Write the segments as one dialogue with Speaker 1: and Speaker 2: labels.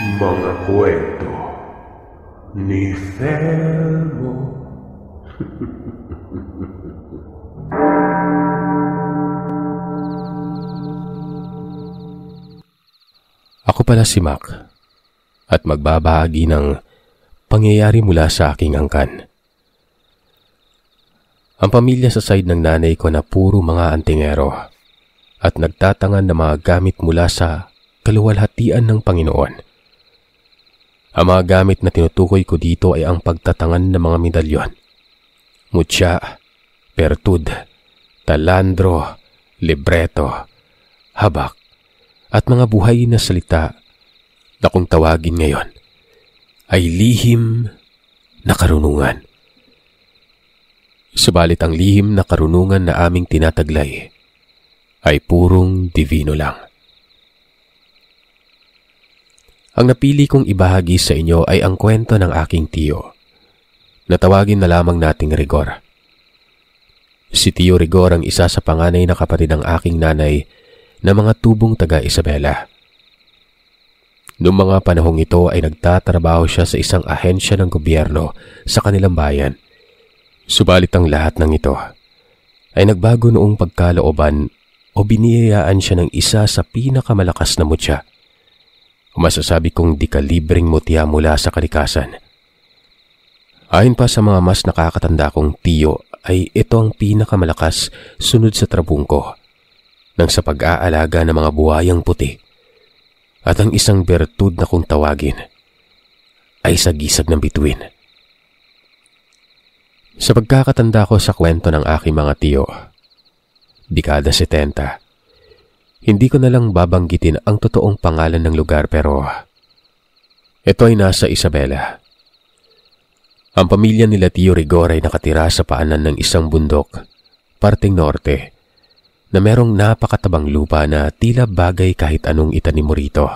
Speaker 1: mga kwento ni Thelmo. Ako pala si Mac at magbabahagi ng pangyayari mula sa aking angkan. Ang pamilya sa side ng nanay ko na puro mga antingero at nagtatangan ng mga gamit mula sa kaluwalhatian ng Panginoon. Ang mga gamit na tinutukoy ko dito ay ang pagtatangan ng mga medalyon. Mutya, pertud, talandro, libreto, habak, at mga buhay na salita na kung tawagin ngayon ay lihim na karunungan. Subalit ang lihim na karunungan na aming tinataglay ay purong divino lang. Ang napili kong ibahagi sa inyo ay ang kwento ng aking tiyo. Natawagin na lamang nating Rigor. Si Tiyo Rigor ang isa sa panganay na kapatid ng aking nanay na mga tubong taga Isabela. Noong mga panahong ito ay nagtatrabaho siya sa isang ahensya ng gobyerno sa kanilang bayan. Subalit ang lahat ng ito ay nagbago noong pagkalooban o biniyayaan siya ng isa sa pinakamalakas na mutya masasabi kong di kalibring mutya mula sa kalikasan. Ayon pa sa mga mas nakakatanda kong tiyo ay ito ang pinakamalakas sunod sa trabungko nang sa pag-aalaga ng mga buhayang puti at ang isang bertud na kung tawagin ay sagisag ng bituin. Sa pagkakatanda ko sa kwento ng aking mga tiyo, dekada 70, hindi ko na lang babanggitin ang totoong pangalan ng lugar pero ito ay nasa Isabela. Ang pamilya nila Tio Rigor ay nakatira sa paanan ng isang bundok, parteng norte, na merong napakatabang lupa na tila bagay kahit anong itanim mo rito.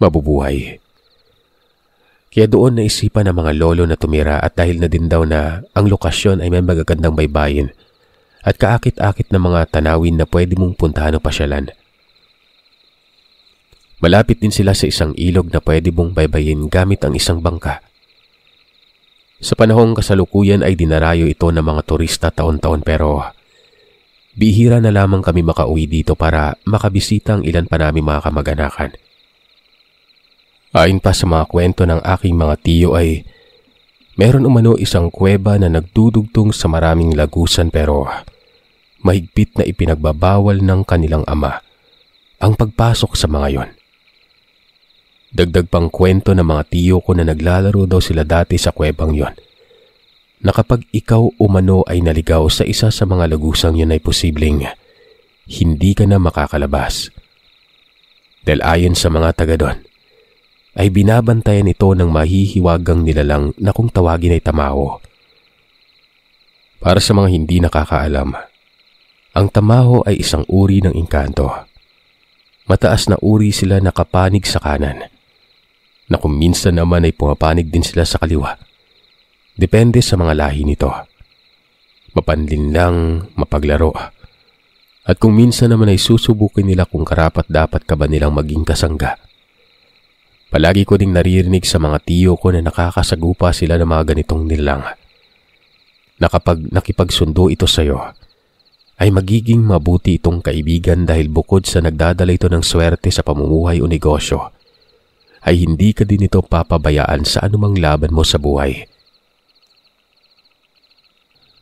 Speaker 1: Mabubuhay. Kaya doon naisipan ng mga lolo na tumira at dahil na din daw na ang lokasyon ay may magagandang baybayin – at kaakit-akit ng mga tanawin na pwede mong puntahan o pasyalan. Malapit din sila sa isang ilog na pwede mong baybayin gamit ang isang bangka. Sa panahong kasalukuyan ay dinarayo ito ng mga turista taon-taon pero bihira na lamang kami makauwi dito para makabisita ang ilan pa namin mga kamag Ayon pa sa mga kwento ng aking mga tiyo ay Meron umano isang kuweba na nagdudugtong sa maraming lagusan pero mahigpit na ipinagbabawal ng kanilang ama ang pagpasok sa mga yon. Dagdag pang kwento ng mga tiyo ko na naglalaro daw sila dati sa kuwebang yon na kapag ikaw umano ay naligaw sa isa sa mga lagusang yon ay posibleng hindi ka na makakalabas. Dahil ayon sa mga taga doon, ay binabantayan ito ng mahihiwagang nilalang na kung tawagin ay tamaho. Para sa mga hindi nakakaalam, ang tamaho ay isang uri ng inkanto. Mataas na uri sila na kapanig sa kanan, na kung minsan naman ay pumapanig din sila sa kaliwa. Depende sa mga lahi nito. Mapanlin lang, mapaglaro. At kung minsan naman ay susubukin nila kung karapat dapat ka ba nilang maging kasangga Palagi ko ding naririnig sa mga tiyo ko na nakakasagupa sila ng mga ganitong nilang. Nakapag nakipagsundo ito sa iyo, ay magiging mabuti itong kaibigan dahil bukod sa nagdadala ito ng swerte sa pamumuhay o negosyo, ay hindi ka din ito papabayaan sa anumang laban mo sa buhay.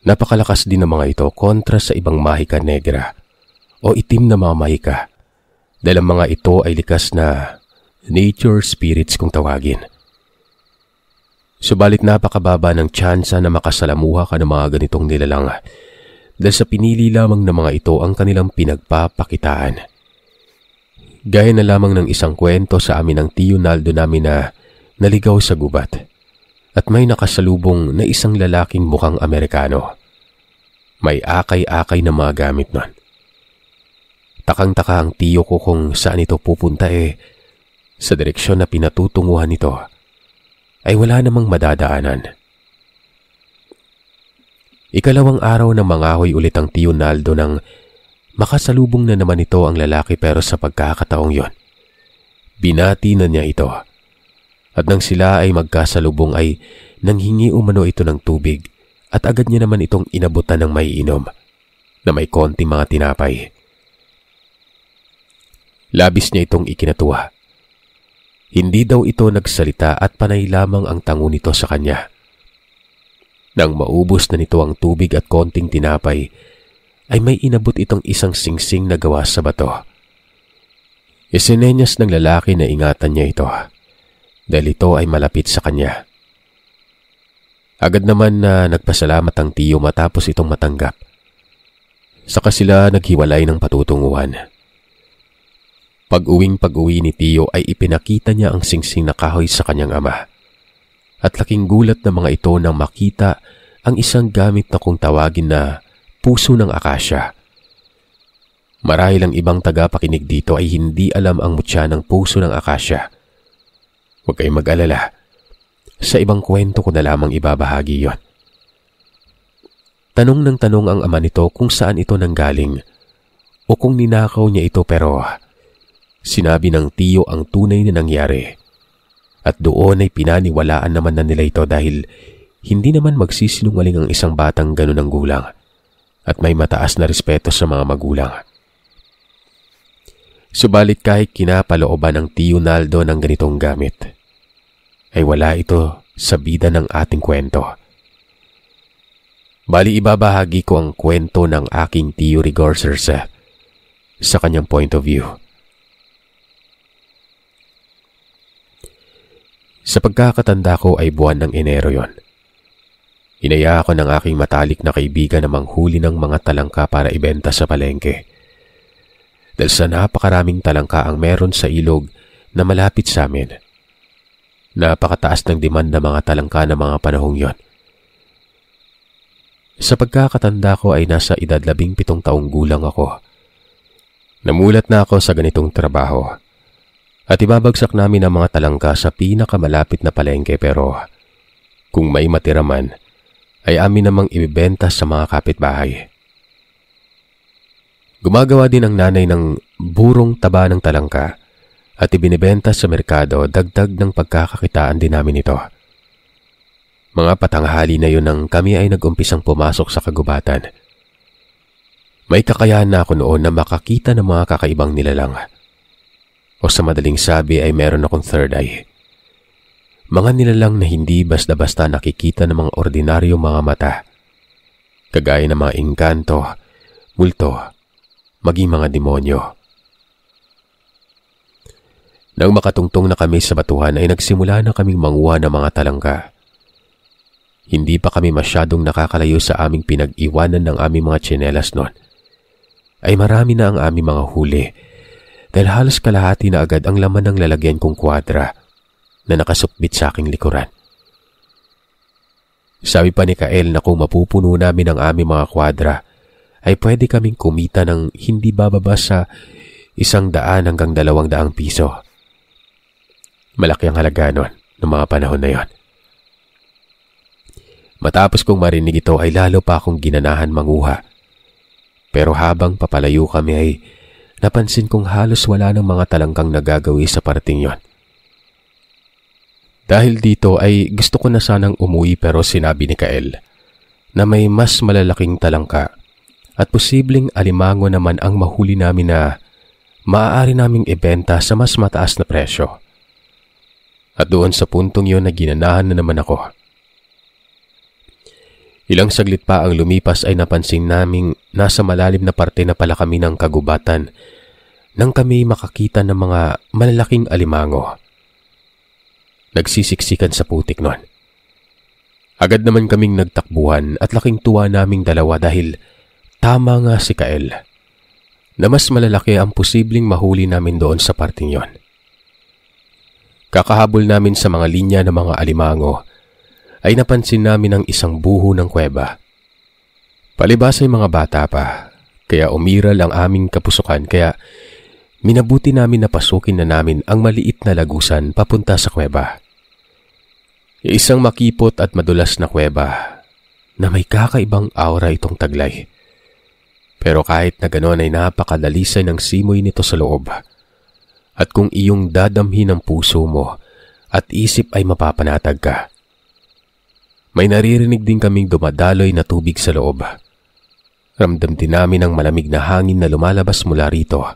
Speaker 1: Napakalakas din ng mga ito kontra sa ibang mahika negra o itim na mga mahika dahil ang mga ito ay likas na nature spirits kung tawagin. Subalit napakababa ng tsansa na makasalamuha ka ng mga ganitong nilalang dahil sa pinili lamang ng mga ito ang kanilang pinagpapakitaan. Gaya na lamang ng isang kwento sa amin ng tiyo Naldo namin na naligaw sa gubat at may nakasalubong na isang lalaking mukhang Amerikano. May akay-akay na mga gamit nun. Takang-taka ang tiyo ko kung saan ito pupunta eh sa direksyon na pinatutunguhan nito ay wala namang madadaanan. Ikalawang araw na mangahoy ulit ang tiyo Naldo nang makasalubong na naman ito ang lalaki pero sa pagkakataong yon. Binati na niya ito. At nang sila ay magkasalubong ay nanghingi umano ito ng tubig at agad niya naman itong inabutan ng maiinom na may konti mga tinapay. Labis niya itong ikinatuwa hindi daw ito nagsalita at panay lamang ang tango nito sa kanya. Nang maubos na nito ang tubig at konting tinapay, ay may inabot itong isang singsing na gawa sa bato. Isinenyas ng lalaki na ingatan niya ito dahil ito ay malapit sa kanya. Agad naman na nagpasalamat ang tiyo matapos itong matanggap. Saka sila naghiwalay ng patutunguhan. Pag-uwing pag-uwi ni Tio ay ipinakita niya ang singsing na kahoy sa kanyang ama. At laking gulat ng mga ito nang makita ang isang gamit na kung tawagin na puso ng akasya. Marahil ang ibang tagapakinig dito ay hindi alam ang mutya ng puso ng akasya. Huwag kayong mag-alala. Sa ibang kwento ko na lamang ibabahagi yon. Tanong ng tanong ang ama nito kung saan ito nanggaling o kung ninakaw niya ito pero Sinabi ng tiyo ang tunay na nangyari. At doon ay pinaniwalaan naman na nila ito dahil hindi naman magsisinungaling ang isang batang ganun ng gulang at may mataas na respeto sa mga magulang. Subalit kahit kinapalooban ng tiyo Naldo ng ganitong gamit, ay wala ito sa bida ng ating kwento. Bali ibabahagi ko ang kwento ng aking tiyo Rigorser sa, sa kanyang point of view. Sa pagkakatanda ko ay buwan ng Enero yon. Inaya ako ng aking matalik na kaibigan na manghuli ng mga talangka para ibenta sa palengke. Dahil sa napakaraming talangka ang meron sa ilog na malapit sa amin. Napakataas ng demand ng mga talangka ng mga panahong yon. Sa pagkakatanda ko ay nasa edad labing pitong taong gulang ako. Namulat na ako sa ganitong trabaho at ibabagsak namin ang mga talangka sa pinakamalapit na palengke pero kung may matira man ay amin namang ibibenta sa mga kapitbahay. Gumagawa din ang nanay ng burong taba ng talangka at ibinibenta sa merkado dagdag ng pagkakakitaan din namin ito. Mga patanghali na yun nang kami ay nagumpisang pumasok sa kagubatan. May kakayahan na ako noon na makakita ng mga kakaibang nilalang. lang o sa madaling sabi ay meron akong third eye. Mga nilalang na hindi basta-basta nakikita ng mga ordinaryo mga mata. Kagaya ng mga engkanto, multo, maging mga demonyo. Nang makatungtong na kami sa batuhan ay nagsimula na kaming manguha ng mga talangka. Hindi pa kami masyadong nakakalayo sa aming pinag-iwanan ng aming mga tsinelas noon. Ay marami na ang aming mga huli dahil halos kalahati na agad ang laman ng lalagyan kong kwadra na nakasupbit sa aking likuran. Sabi pa ni Kael na kung mapupuno namin ang aming mga kwadra, ay pwede kaming kumita ng hindi bababa sa isang daan hanggang dalawang daang piso. Malaki ang halaga noon ng mga panahon na yon. Matapos kong marinig ito ay lalo pa akong ginanahan manguha. Pero habang papalayo kami ay Napansin kong halos wala ng mga talangkang nagagawi sa parating yon. Dahil dito ay gusto ko na sanang umuwi pero sinabi ni Kael na may mas malalaking talangka at posibleng alimango naman ang mahuli namin na maaari naming ibenta sa mas mataas na presyo. At doon sa puntong yon na ginanahan na naman ako. Ilang saglit pa ang lumipas ay napansin naming nasa malalim na parte na pala kami ng kagubatan nang kami makakita ng mga malalaking alimango. Nagsisiksikan sa putik nun. Agad naman kaming nagtakbuhan at laking tuwa naming dalawa dahil tama nga si Kael na mas malalaki ang posibleng mahuli namin doon sa parting yon. Kakahabol namin sa mga linya ng mga alimango ay napansin namin ang isang buho ng kweba. Palibas ay mga bata pa, kaya umiral ang aming kapusukan kaya minabuti namin na pasukin na namin ang maliit na lagusan papunta sa kuweba. Isang makipot at madulas na kweba na may kakaibang aura itong taglay. Pero kahit na ganoon ay napakadalisay ng simoy nito sa loob. At kung iyong dadamhin ang puso mo at isip ay mapapanatag ka, may naririnig din kaming dumadaloy na tubig sa loob. Ramdam din namin ang malamig na hangin na lumalabas mula rito.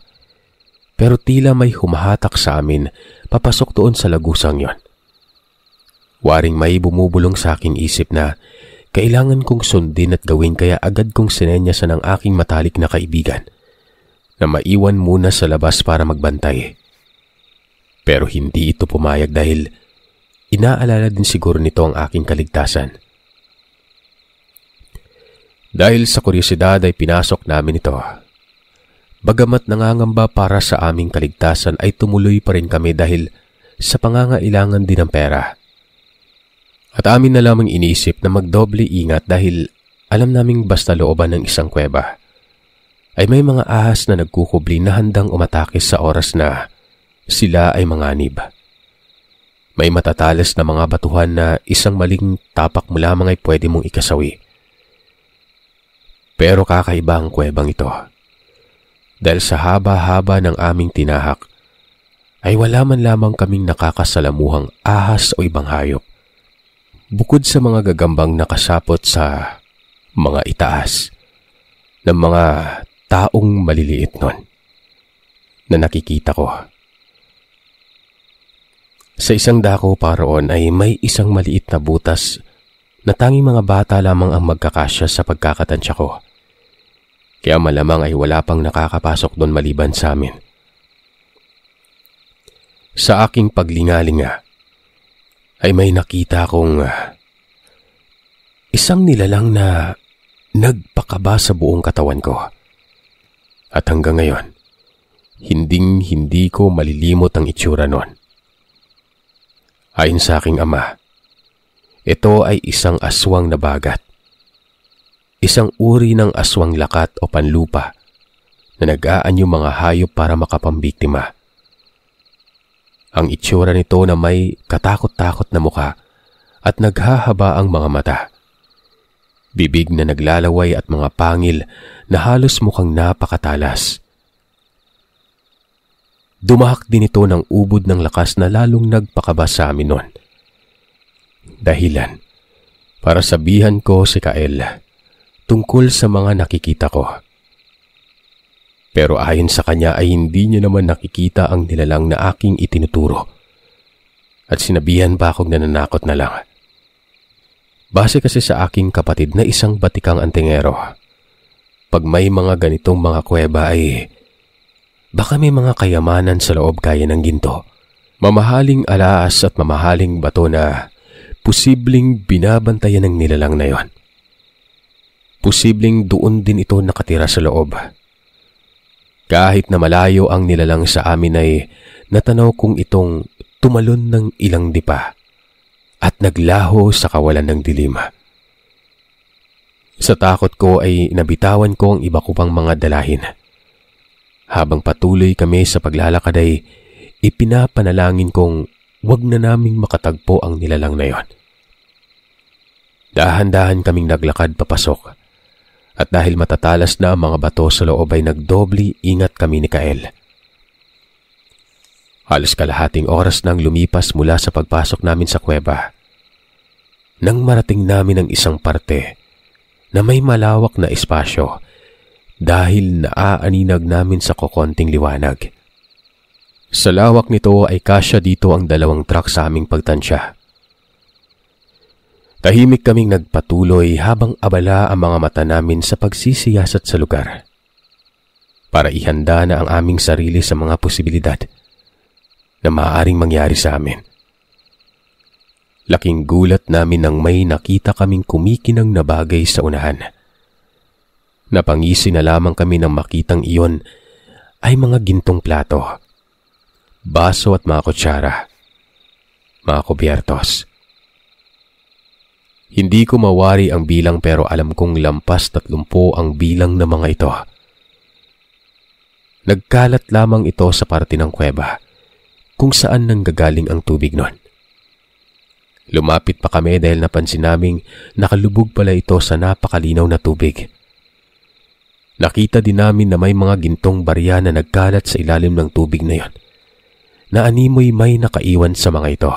Speaker 1: Pero tila may humahatak sa amin papasok doon sa lagusang yon. Waring may bumubulong sa aking isip na kailangan kong sundin at gawin kaya agad kong sinenyasan ang aking matalik na kaibigan na maiwan muna sa labas para magbantay. Pero hindi ito pumayag dahil Inaalala din siguro nito ang aking kaligtasan. Dahil sa kuryosidad ay pinasok namin ito. Bagamat nangangamba para sa aming kaligtasan ay tumuloy pa rin kami dahil sa pangangailangan din ng pera. At amin na lamang inisip na magdoble ingat dahil alam naming basta looban ng isang kweba ay may mga ahas na nagkukubli na handang umatake sa oras na sila ay manganib. May matatalas na mga batuhan na isang maling tapak mo lamang ay pwede mong ikasawi. Pero kakaiba ang kwebang ito. Dahil sa haba-haba ng aming tinahak, ay wala man lamang kaming nakakasalamuhang ahas o ibang hayop. Bukod sa mga gagambang nakasapot sa mga itaas ng mga taong maliliit nun na nakikita ko sa isang dako paroon ay may isang maliit na butas na tanging mga bata lamang ang magkakasya sa pagkakatansya ko. Kaya malamang ay wala pang nakakapasok doon maliban sa amin. Sa aking paglingalinga ay may nakita kong ah, isang nilalang na nagpakaba sa buong katawan ko. At hanggang ngayon, hinding hindi ko malilimot ang itsura noon. Ayon sa aking ama, ito ay isang aswang na bagat. Isang uri ng aswang lakat o panlupa na nag-aan mga hayop para makapambiktima. Ang itsura nito na may katakot-takot na mukha at naghahaba ang mga mata. Bibig na naglalaway at mga pangil na halos mukhang napakatalas. Dumahak din ito ng ubod ng lakas na lalong nagpakaba sa amin noon. Dahilan para sabihan ko si Kael tungkol sa mga nakikita ko. Pero ayon sa kanya ay hindi niya naman nakikita ang nilalang na aking itinuturo. At sinabihan pa akong nananakot na lang. Base kasi sa aking kapatid na isang batikang antingero. Pag may mga ganitong mga kuweba ay Baka may mga kayamanan sa loob kaya ng ginto. Mamahaling alaas at mamahaling bato na posibleng binabantayan ng nilalang na yon. Posibleng doon din ito nakatira sa loob. Kahit na malayo ang nilalang sa amin ay natanaw kong itong tumalon ng ilang dipa at naglaho sa kawalan ng dilima. Sa takot ko ay nabitawan ko ang iba ko pang mga dalahin. Habang patuloy kami sa paglalakad ay ipinapanalangin kong wag na naming makatagpo ang nilalang na yon. Dahan-dahan kaming naglakad papasok at dahil matatalas na ang mga bato sa loob ay nagdobli ingat kami ni Kael. Halos kalahating oras nang lumipas mula sa pagpasok namin sa kuweba. Nang marating namin ang isang parte na may malawak na espasyo dahil naaaninag namin sa kokonting liwanag. Sa lawak nito ay kasya dito ang dalawang truck sa aming pagtansya. Tahimik kaming nagpatuloy habang abala ang mga mata namin sa pagsisiyasat sa lugar. Para ihanda na ang aming sarili sa mga posibilidad na maaaring mangyari sa amin. Laking gulat namin nang may nakita kaming kumikinang na bagay sa unahan. Napangisi na lamang kami nang makitang iyon ay mga gintong plato, baso at mga kutsara, mga kubyertos. Hindi ko mawari ang bilang pero alam kong lampas tatlumpo ang bilang ng mga ito. Nagkalat lamang ito sa parte ng kuweba kung saan nanggagaling ang tubig nun. Lumapit pa kami dahil napansin naming nakalubog pala ito sa napakalinaw na tubig. Nakita din namin na may mga gintong barya na nagkalat sa ilalim ng tubig na yon. Naanimoy may nakaiwan sa mga ito.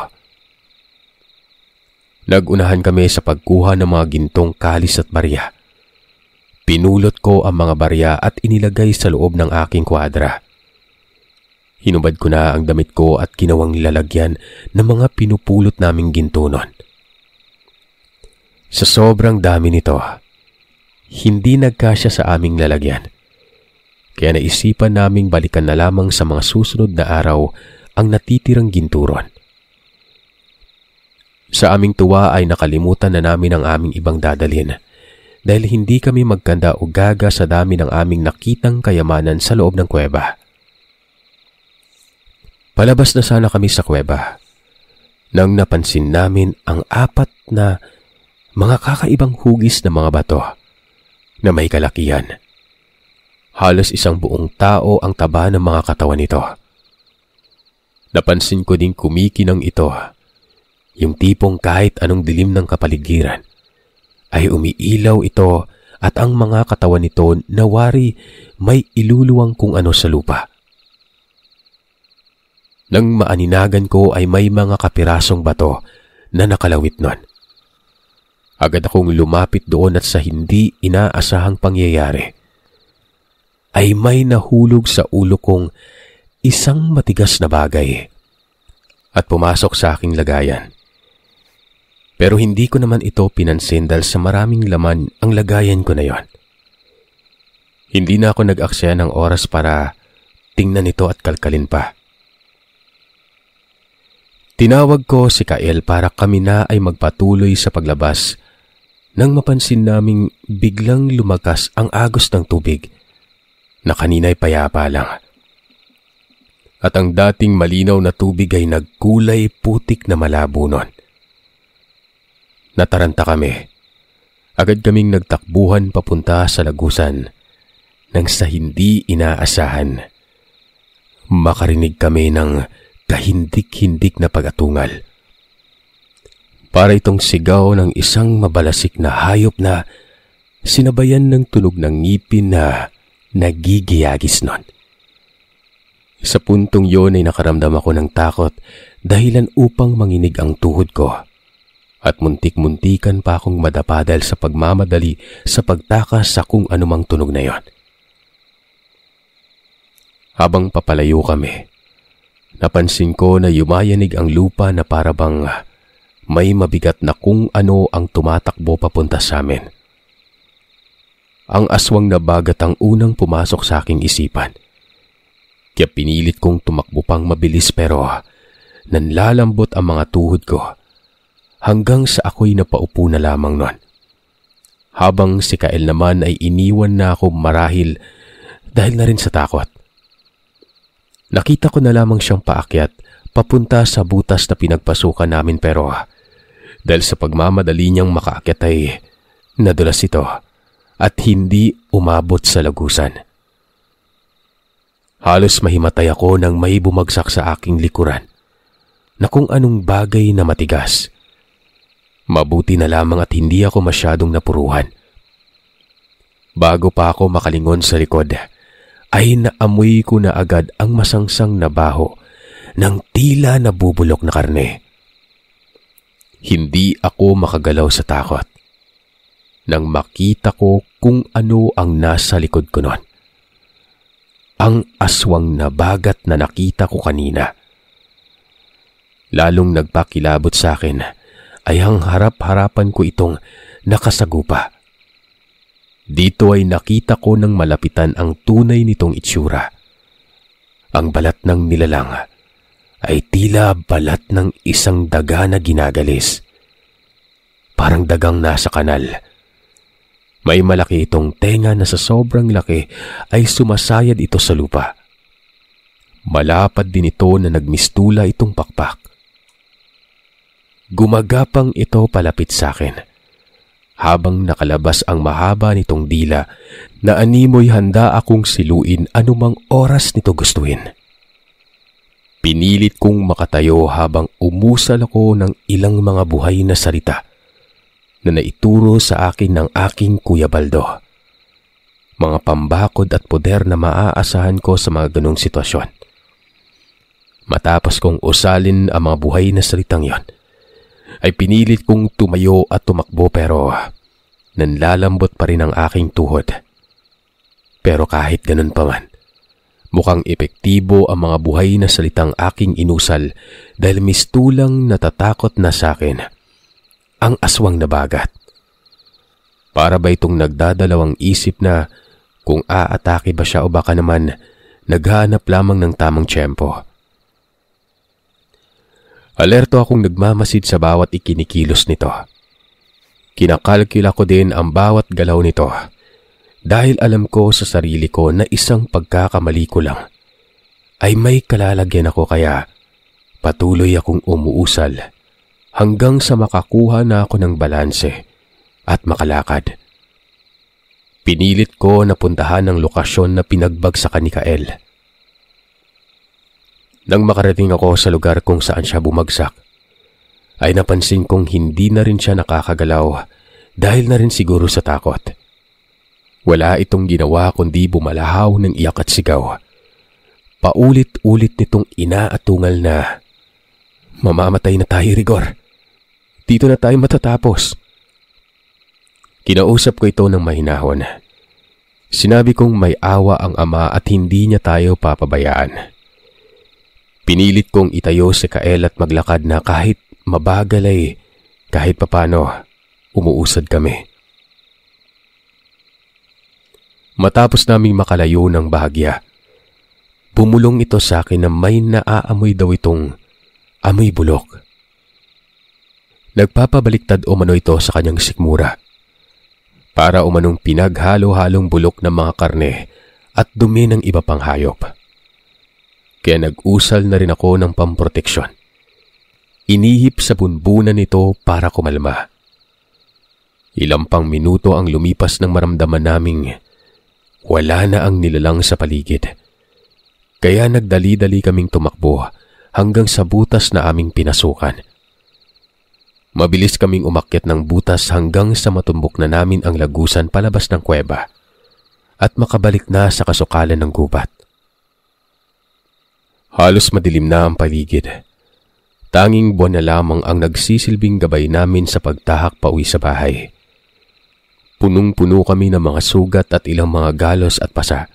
Speaker 1: Nagunahan kami sa pagkuha ng mga gintong kalis at barya. Pinulot ko ang mga barya at inilagay sa loob ng aking kwadra. Hinubad ko na ang damit ko at kinawang lalagyan ng mga pinupulot naming ginto nun. Sa sobrang dami nito, hindi nagkasya sa aming lalagyan. Kaya naisipan naming balikan na lamang sa mga susunod na araw ang natitirang ginturon. Sa aming tuwa ay nakalimutan na namin ang aming ibang dadalhin dahil hindi kami magkanda o gaga sa dami ng aming nakitang kayamanan sa loob ng kuweba. Palabas na sana kami sa kuweba nang napansin namin ang apat na mga kakaibang hugis ng mga bato na may kalakihan. Halos isang buong tao ang taba ng mga katawan nito. Napansin ko din kumikinang ito, yung tipong kahit anong dilim ng kapaligiran, ay umiilaw ito at ang mga katawan nito nawari may iluluwang kung ano sa lupa. Nang maaninagan ko ay may mga kapirasong bato na nakalawit nun. Agad akong lumapit doon at sa hindi inaasahang pangyayari ay may nahulog sa ulo kong isang matigas na bagay at pumasok sa aking lagayan. Pero hindi ko naman ito pinansin dahil sa maraming laman ang lagayan ko na yon. Hindi na ako nag-aksaya ng oras para tingnan ito at kalkalin pa. Tinawag ko si Kael para kami na ay magpatuloy sa paglabas nang mapansin naming biglang lumakas ang agos ng tubig na kanina'y payapa lang. At ang dating malinaw na tubig ay nagkulay putik na malabo nun. Nataranta kami. Agad kaming nagtakbuhan papunta sa lagusan nang sa hindi inaasahan. Makarinig kami ng kahindik-hindik na pagatungal. Para itong sigaw ng isang mabalasik na hayop na sinabayan ng tunog ng ngipin na nagigiyagis nun. Sa puntong yon ay nakaramdam ako ng takot dahilan upang manginig ang tuhod ko. At muntik-muntikan pa akong madapa dahil sa pagmamadali sa pagtakas sa kung anumang tunog na yon. Habang papalayo kami, napansin ko na yumayanig ang lupa na parabang bang may mabigat na kung ano ang tumatakbo papunta sa amin. Ang aswang na bagat ang unang pumasok sa aking isipan. Kaya pinilit kong tumakbo pang mabilis pero nanlalambot ang mga tuhod ko hanggang sa ako'y napaupo na lamang nun. Habang si Kael naman ay iniwan na ako marahil dahil na rin sa takot. Nakita ko na lamang siyang paakyat papunta sa butas na pinagpasukan namin pero dahil sa pagmamadali niyang makaakyat ay nadulas ito at hindi umabot sa lagusan. Halos mahimatay ako nang may bumagsak sa aking likuran na kung anong bagay na matigas. Mabuti na lamang at hindi ako masyadong napuruhan. Bago pa ako makalingon sa likod, ay naamoy ko na agad ang masangsang na baho ng tila nabubulok na karne. Hindi ako makagalaw sa takot. Nang makita ko kung ano ang nasa likod ko noon. Ang aswang na bagat na nakita ko kanina. Lalong nagpakilabot sa akin ay ang harap-harapan ko itong nakasagupa. Dito ay nakita ko ng malapitan ang tunay nitong itsura. Ang balat ng nilalang ay tila balat ng isang daga na ginagalis. Parang dagang nasa kanal. May malaki itong tenga na sa sobrang laki ay sumasayad ito sa lupa. Malapad din ito na nagmistula itong pakpak. Gumagapang ito palapit sa akin. Habang nakalabas ang mahaba nitong dila, na animoy handa akong siluin anumang oras nito gustuhin. Pinilit kong makatayo habang umusal ako ng ilang mga buhay na salita na naituro sa akin ng aking Kuya Baldo. Mga pambakod at poder na maaasahan ko sa mga ganong sitwasyon. Matapos kong usalin ang mga buhay na salitang yon, ay pinilit kong tumayo at tumakbo pero nanlalambot pa rin ang aking tuhod. Pero kahit ganun pa man, Mukhang epektibo ang mga buhay na salitang aking inusal dahil mistulang natatakot na sa akin. Ang aswang na bagat. Para ba itong nagdadalawang isip na kung aatake ba siya o baka naman naghahanap lamang ng tamang tiyempo. Alerto akong nagmamasid sa bawat ikinikilos nito. Kinakalkula ko din ang bawat galaw nito dahil alam ko sa sarili ko na isang pagkakamali ko lang ay may kalalagyan ako kaya patuloy akong umuusal hanggang sa makakuha na ako ng balanse at makalakad. Pinilit ko na puntahan ang lokasyon na pinagbagsakan ni Kael. Nang makarating ako sa lugar kung saan siya bumagsak, ay napansin kong hindi na rin siya nakakagalaw dahil na rin siguro sa takot. Wala itong ginawa kundi bumalahaw ng iyak at sigaw. Paulit-ulit nitong inaatungal na, Mamamatay na tayo, Rigor. Dito na tayo matatapos. Kinausap ko ito ng mahinahon. Sinabi kong may awa ang ama at hindi niya tayo papabayaan. Pinilit kong itayo si Kael at maglakad na kahit mabagal ay kahit papano umuusad kami matapos naming makalayo ng bahagya. Bumulong ito sa akin na may naaamoy daw itong amoy bulok. Nagpapabaliktad umano ito sa kanyang sikmura. Para umanong pinaghalo-halong bulok ng mga karne at dumi ng iba pang hayop. Kaya nag-usal na rin ako ng pamproteksyon. Inihip sa bunbunan nito para kumalma. Ilang pang minuto ang lumipas ng maramdaman naming wala na ang nilalang sa paligid. Kaya nagdali-dali kaming tumakbo hanggang sa butas na aming pinasukan. Mabilis kaming umakyat ng butas hanggang sa matumbok na namin ang lagusan palabas ng kuweba at makabalik na sa kasukalan ng gubat. Halos madilim na ang paligid. Tanging buwan na lamang ang nagsisilbing gabay namin sa pagtahak pauwi sa bahay. Punong-puno kami ng mga sugat at ilang mga galos at pasa.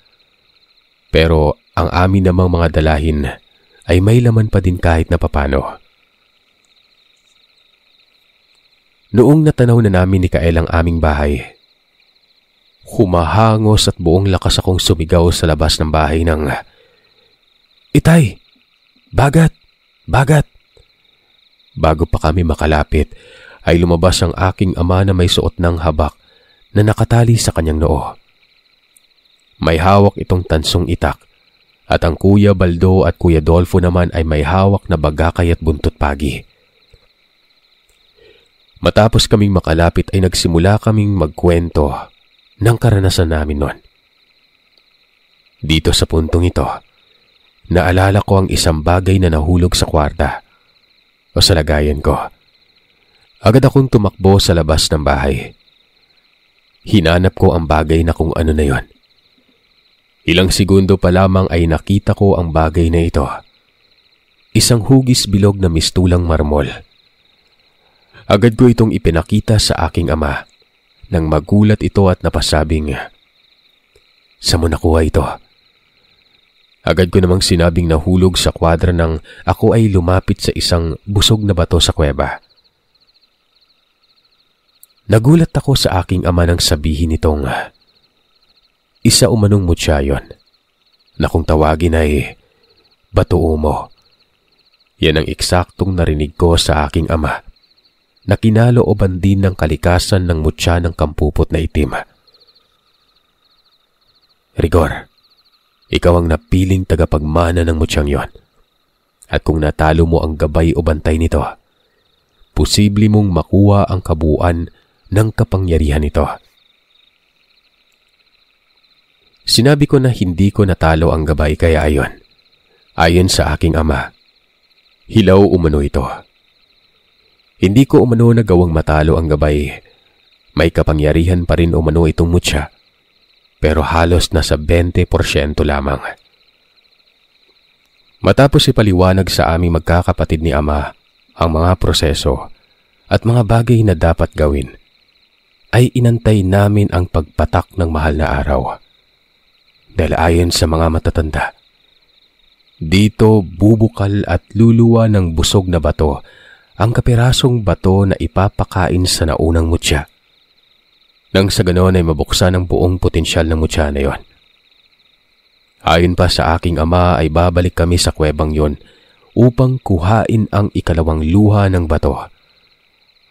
Speaker 1: Pero ang amin namang mga dalahin ay may laman pa din kahit na papano. Noong natanaw na namin ni Kael ang aming bahay, humahangos at buong lakas akong sumigaw sa labas ng bahay ng Itay! Bagat! Bagat! Bago pa kami makalapit, ay lumabas ang aking ama na may suot ng habak na nakatali sa kanyang noo. May hawak itong tansong itak at ang Kuya Baldo at Kuya Dolfo naman ay may hawak na bagakay at buntot pagi. Matapos kaming makalapit ay nagsimula kaming magkwento ng karanasan namin noon. Dito sa puntong ito, naalala ko ang isang bagay na nahulog sa kwarta o sa lagayan ko. Agad akong tumakbo sa labas ng bahay. Hinanap ko ang bagay na kung ano na yon. Ilang segundo pa lamang ay nakita ko ang bagay na ito. Isang hugis bilog na mistulang marmol. Agad ko itong ipinakita sa aking ama nang magulat ito at napasabing, Sa mo nakuha ito? Agad ko namang sinabing nahulog sa kwadra nang ako ay lumapit sa isang busog na bato sa kweba. Nagulat ako sa aking ama nang sabihin itong isa umanong mutya yon na kung tawagin ay batuo mo. Yan ang eksaktong narinig ko sa aking ama na kinalooban din ng kalikasan ng mutsya ng kampupot na itim. Rigor, ikaw ang napiling tagapagmana ng mutsyang yon. At kung natalo mo ang gabay o bantay nito, posible mong makuha ang kabuuan ng kapangyarihan ito. Sinabi ko na hindi ko natalo ang gabay kaya ayon. Ayon sa aking ama. Hilaw umano ito. Hindi ko umano nagawang matalo ang gabay. May kapangyarihan pa rin umano itong mutya. Pero halos nasa 20% lamang. Matapos ipaliwanag sa aming magkakapatid ni ama ang mga proseso at mga bagay na dapat gawin, ay inantay namin ang pagpatak ng mahal na araw. Dahil ayon sa mga matatanda, dito bubukal at luluwa ng busog na bato ang kapirasong bato na ipapakain sa naunang mutya. Nang sa ganon ay mabuksan ang buong potensyal ng mutya na yon. Ayon pa sa aking ama ay babalik kami sa kwebang yon upang kuhain ang ikalawang luha ng bato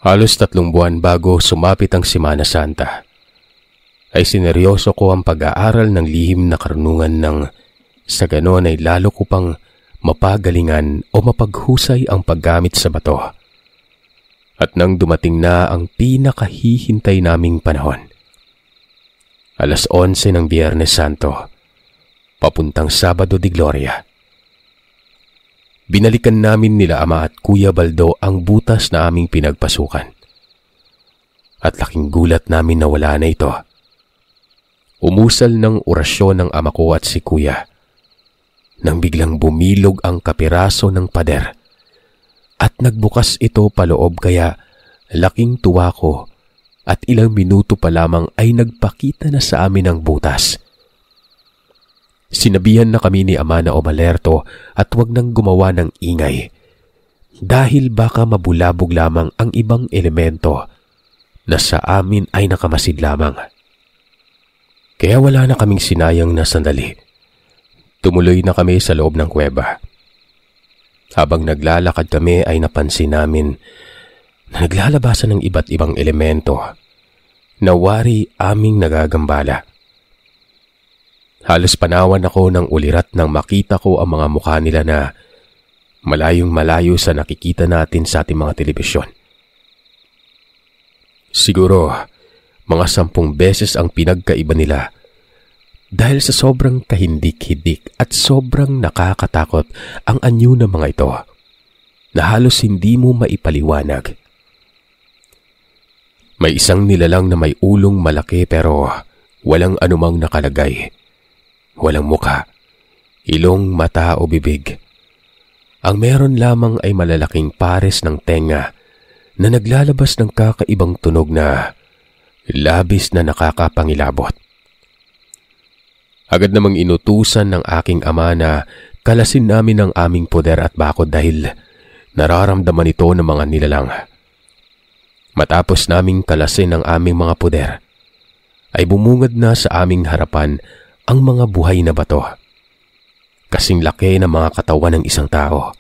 Speaker 1: Halos tatlong buwan bago sumapit ang Simana Santa ay sineryoso ko ang pag-aaral ng lihim na karunungan ng sa ganon ay lalo ko pang mapagalingan o mapaghusay ang paggamit sa bato. At nang dumating na ang pinakahihintay naming panahon. Alas 11 ng Biyernes Santo, papuntang Sabado di Gloria binalikan namin nila ama at Kuya Baldo ang butas na aming pinagpasukan. At laking gulat namin na wala na ito. Umusal ng orasyon ng ama ko at si Kuya nang biglang bumilog ang kapiraso ng pader at nagbukas ito paloob kaya laking tuwa ko at ilang minuto pa lamang ay nagpakita na sa amin ang butas. Sinabihan na kami ni ama na umalerto at wag nang gumawa ng ingay. Dahil baka mabulabog lamang ang ibang elemento na sa amin ay nakamasid lamang. Kaya wala na kaming sinayang na sandali. Tumuloy na kami sa loob ng kuweba. Habang naglalakad kami ay napansin namin na naglalabasan ng iba't ibang elemento na wari aming nagagambala. Halos panawan ako ng ulirat nang makita ko ang mga mukha nila na malayong malayo sa nakikita natin sa ating mga telebisyon. Siguro, mga sampung beses ang pinagkaiba nila dahil sa sobrang kahindik hidik at sobrang nakakatakot ang anyo ng mga ito na halos hindi mo maipaliwanag. May isang nilalang na may ulong malaki pero walang anumang nakalagay. Walang muka, ilong, mata o bibig. Ang meron lamang ay malalaking pares ng tenga na naglalabas ng kakaibang tunog na labis na nakakapangilabot. Agad namang inutusan ng aking ama na kalasin namin ang aming poder at bakod dahil nararamdaman ito ng mga nilalang. Matapos naming kalasin ang aming mga poder, ay bumungad na sa aming harapan ang mga buhay na bato. Kasing laki ng mga katawan ng isang tao.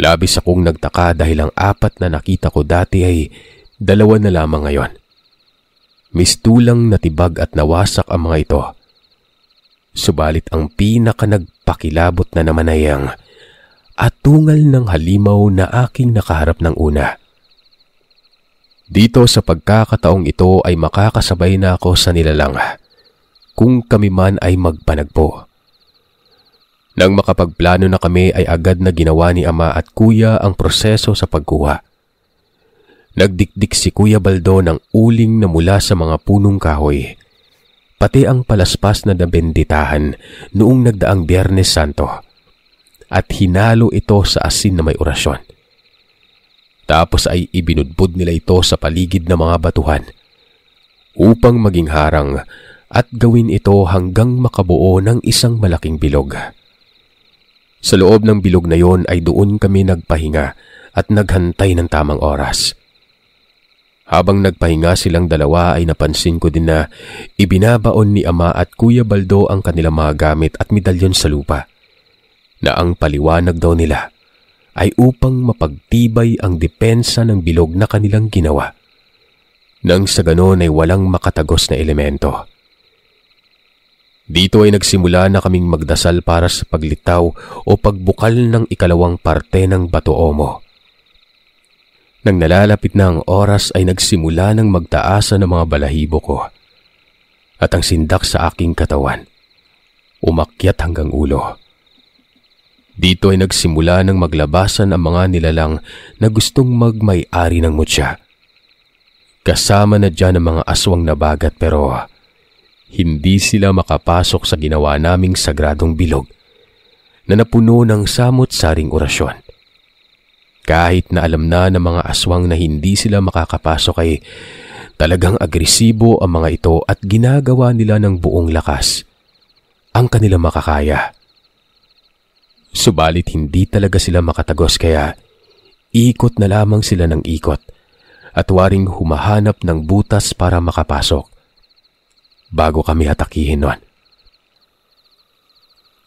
Speaker 1: Labis akong nagtaka dahil ang apat na nakita ko dati ay dalawa na lamang ngayon. Mistulang natibag at nawasak ang mga ito. Subalit ang pinaka nagpakilabot na naman ay ang atungal ng halimaw na aking nakaharap ng una. Dito sa pagkakataong ito ay makakasabay na ako sa nilalang kung kami man ay magpanagpo. Nang makapagplano na kami ay agad na ginawa ni ama at kuya ang proseso sa pagkuha. Nagdikdik si Kuya Baldo ng uling na mula sa mga punong kahoy, pati ang palaspas na nabenditahan noong nagdaang Biyernes Santo, at hinalo ito sa asin na may orasyon. Tapos ay ibinudbud nila ito sa paligid ng mga batuhan upang maging harang at gawin ito hanggang makabuo ng isang malaking bilog. Sa loob ng bilog na yon ay doon kami nagpahinga at naghantay ng tamang oras. Habang nagpahinga silang dalawa ay napansin ko din na ibinabaon ni Ama at Kuya Baldo ang kanilang mga gamit at medalyon sa lupa na ang paliwanag daw nila ay upang mapagtibay ang depensa ng bilog na kanilang ginawa. Nang sa ganon ay walang makatagos na elemento. Dito ay nagsimula na kaming magdasal para sa paglitaw o pagbukal ng ikalawang parte ng Batoomo. Nang nalalapit na ang oras ay nagsimula ng magtaasa ng mga balahibo ko at ang sindak sa aking katawan. Umakyat hanggang ulo. Dito ay nagsimula ng maglabasan ang mga nilalang na gustong magmay-ari ng mutya. Kasama na dyan ang mga aswang na bagat pero hindi sila makapasok sa ginawa naming sagradong bilog na napuno ng samot-saring orasyon. Kahit na alam na ng mga aswang na hindi sila makakapasok ay talagang agresibo ang mga ito at ginagawa nila ng buong lakas ang kanila makakaya. Subalit hindi talaga sila makatagos kaya ikot na lamang sila ng ikot at waring humahanap ng butas para makapasok bago kami atakihin noon.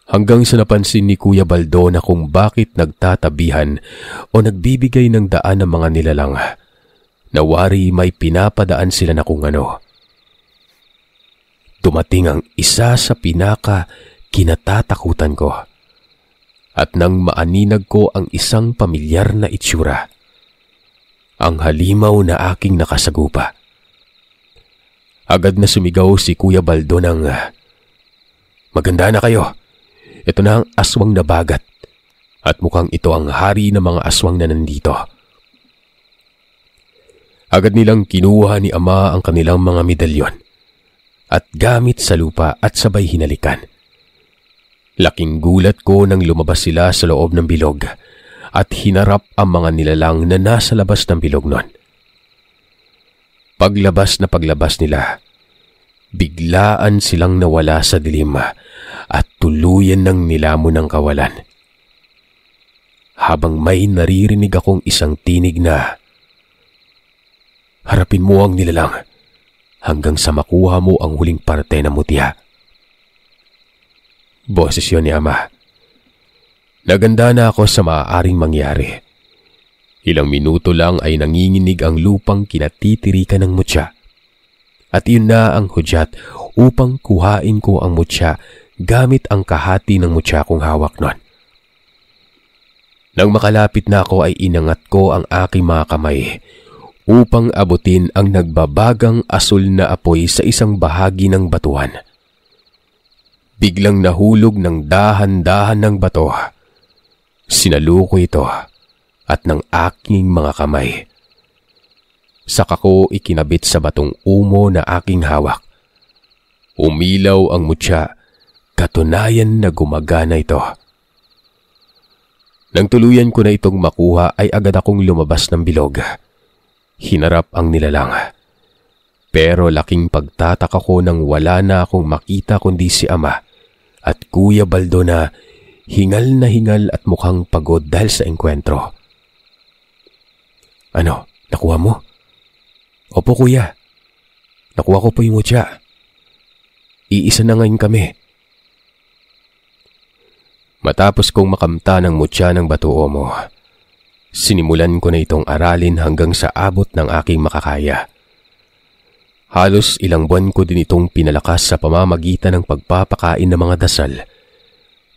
Speaker 1: Hanggang sa napansin ni Kuya Baldo na kung bakit nagtatabihan o nagbibigay ng daan ng mga nilalang na wari may pinapadaan sila na kung ano. Dumating ang isa sa pinaka kinatatakutan ko at nang maaninag ko ang isang pamilyar na itsura. Ang halimaw na aking nakasagupa. Agad na sumigaw si Kuya Baldo ng ah, Maganda na kayo. Ito na ang aswang na bagat at mukhang ito ang hari ng mga aswang na nandito. Agad nilang kinuha ni Ama ang kanilang mga medalyon at gamit sa lupa at sabay hinalikan. Laking gulat ko nang lumabas sila sa loob ng bilog at hinarap ang mga nilalang na nasa labas ng bilog noon. Paglabas na paglabas nila, biglaan silang nawala sa dilim at tuluyan ng nilamo ng kawalan. Habang may naririnig akong isang tinig na, Harapin mo ang nilalang hanggang sa makuha mo ang huling parte na mutya. Boses yun ni Ama. Naganda na ako sa maaaring mangyari. Ilang minuto lang ay nanginginig ang lupang kinatitirikan ng mutya. At iyon na ang hudyat upang kuhain ko ang mutya gamit ang kahati ng mutya kong hawak nun. Nang makalapit na ako ay inangat ko ang aking mga kamay upang abutin ang nagbabagang asul na apoy sa isang bahagi ng batuhan. Biglang nahulog ng dahan-dahan ng bato. Sinalo ko ito. Sinalo ko ito at ng aking mga kamay. Saka ko ikinabit sa batong umo na aking hawak. Umilaw ang mutya, katunayan na gumagana ito. Nang tuluyan ko na itong makuha ay agad akong lumabas ng bilog. Hinarap ang nilalang. Pero laking pagtataka ko nang wala na akong makita kundi si ama at Kuya Baldo na hingal na hingal at mukhang pagod dahil sa engkwentro. Ano? Nakuha mo? Opo kuya. Nakuha ko po yung utya. Iisa na ngayon kami. Matapos kong makamta ng mutya ng batuo mo, sinimulan ko na itong aralin hanggang sa abot ng aking makakaya. Halos ilang buwan ko din itong pinalakas sa pamamagitan ng pagpapakain ng mga dasal,